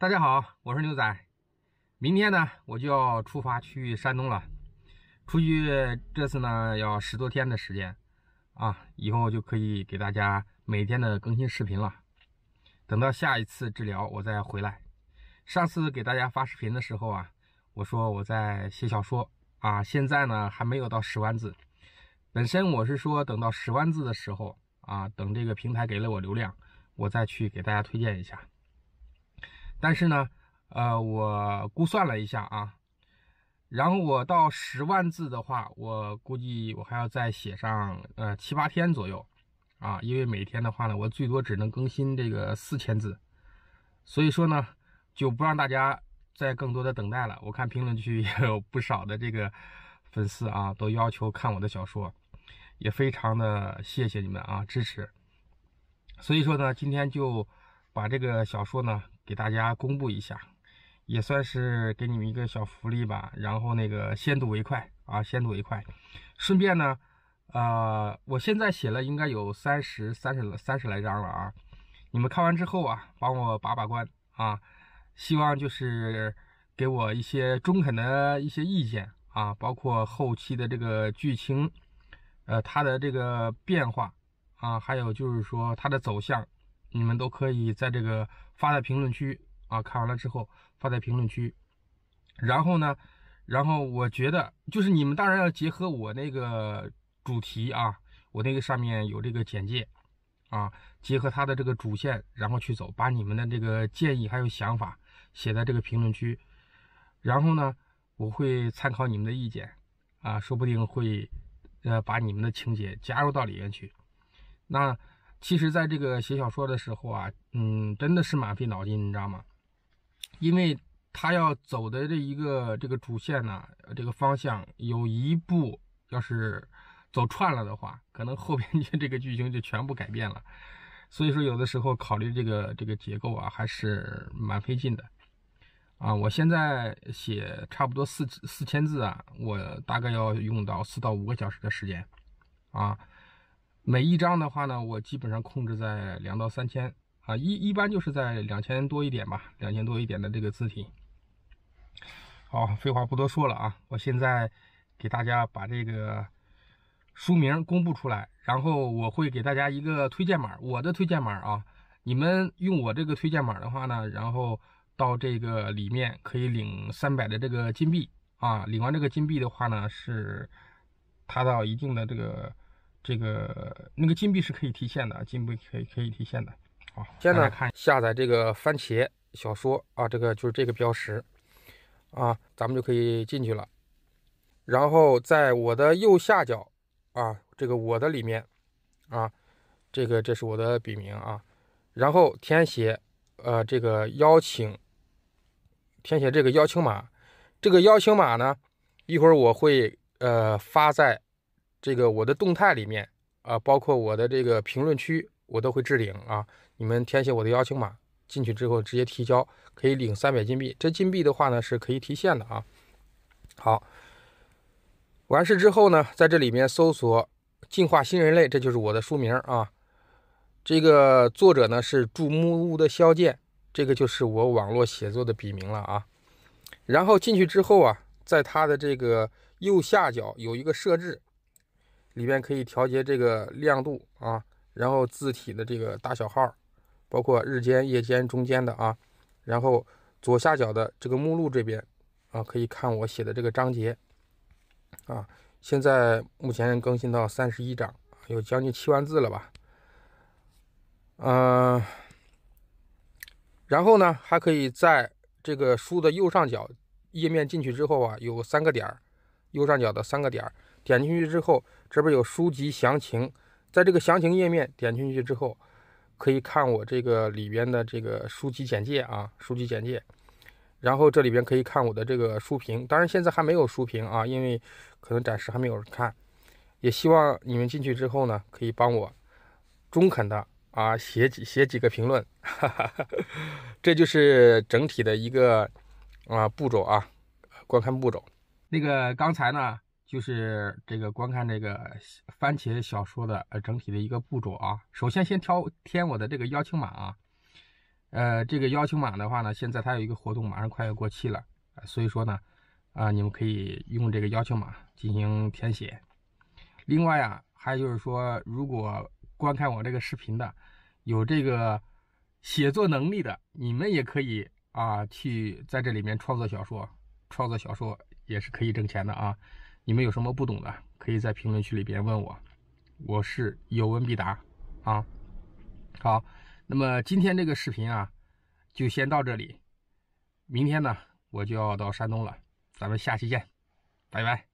大家好，我是牛仔。明天呢，我就要出发去山东了。出去这次呢，要十多天的时间啊，以后就可以给大家每天的更新视频了。等到下一次治疗，我再回来。上次给大家发视频的时候啊，我说我在写小说啊，现在呢还没有到十万字。本身我是说，等到十万字的时候啊，等这个平台给了我流量，我再去给大家推荐一下。但是呢，呃，我估算了一下啊，然后我到十万字的话，我估计我还要再写上呃七八天左右，啊，因为每天的话呢，我最多只能更新这个四千字，所以说呢，就不让大家再更多的等待了。我看评论区也有不少的这个粉丝啊，都要求看我的小说，也非常的谢谢你们啊支持。所以说呢，今天就把这个小说呢。给大家公布一下，也算是给你们一个小福利吧。然后那个先睹为快啊，先睹为快。顺便呢，呃，我现在写了应该有三十三十三十来张了啊。你们看完之后啊，帮我把把关啊。希望就是给我一些中肯的一些意见啊，包括后期的这个剧情，呃，他的这个变化啊，还有就是说他的走向。你们都可以在这个发在评论区啊，看完了之后发在评论区。然后呢，然后我觉得就是你们当然要结合我那个主题啊，我那个上面有这个简介啊，结合它的这个主线，然后去走，把你们的这个建议还有想法写在这个评论区。然后呢，我会参考你们的意见啊，说不定会呃把你们的情节加入到里面去。那。其实，在这个写小说的时候啊，嗯，真的是蛮费脑筋，你知道吗？因为他要走的这一个这个主线呢，这个方向有一步要是走串了的话，可能后边这个剧情就全部改变了。所以说，有的时候考虑这个这个结构啊，还是蛮费劲的。啊，我现在写差不多四四千字啊，我大概要用到四到五个小时的时间，啊。每一张的话呢，我基本上控制在两到三千啊，一一般就是在两千多一点吧，两千多一点的这个字体。好，废话不多说了啊，我现在给大家把这个书名公布出来，然后我会给大家一个推荐码，我的推荐码啊，你们用我这个推荐码的话呢，然后到这个里面可以领三百的这个金币啊，领完这个金币的话呢，是它到一定的这个。这个那个金币是可以提现的，金币可以可以提现的。好，现在看下载这个番茄小说啊，这个就是这个标识啊，咱们就可以进去了。然后在我的右下角啊，这个我的里面啊，这个这是我的笔名啊，然后填写呃这个邀请，填写这个邀请码，这个邀请码呢，一会儿我会呃发在。这个我的动态里面啊，包括我的这个评论区，我都会置顶啊。你们填写我的邀请码进去之后，直接提交可以领三百金币。这金币的话呢，是可以提现的啊。好，完事之后呢，在这里面搜索“进化新人类”，这就是我的书名啊。这个作者呢是筑木屋的肖剑，这个就是我网络写作的笔名了啊。然后进去之后啊，在它的这个右下角有一个设置。里边可以调节这个亮度啊，然后字体的这个大小号，包括日间、夜间、中间的啊，然后左下角的这个目录这边啊，可以看我写的这个章节啊。现在目前更新到三十一章，有将近七万字了吧？嗯，然后呢，还可以在这个书的右上角页面进去之后啊，有三个点儿，右上角的三个点儿。点进去之后，这边有书籍详情，在这个详情页面点进去之后，可以看我这个里边的这个书籍简介啊，书籍简介。然后这里边可以看我的这个书评，当然现在还没有书评啊，因为可能暂时还没有人看。也希望你们进去之后呢，可以帮我中肯的啊写几写几个评论。这就是整体的一个啊步骤啊，观看步骤。那个刚才呢？就是这个观看这个番茄小说的呃整体的一个步骤啊。首先先挑填我的这个邀请码啊，呃，这个邀请码的话呢，现在它有一个活动，马上快要过期了，所以说呢，啊，你们可以用这个邀请码进行填写。另外啊，还有就是说，如果观看我这个视频的有这个写作能力的，你们也可以啊去在这里面创作小说，创作小说也是可以挣钱的啊。你们有什么不懂的，可以在评论区里边问我，我是有问必答啊。好，那么今天这个视频啊，就先到这里。明天呢，我就要到山东了，咱们下期见，拜拜。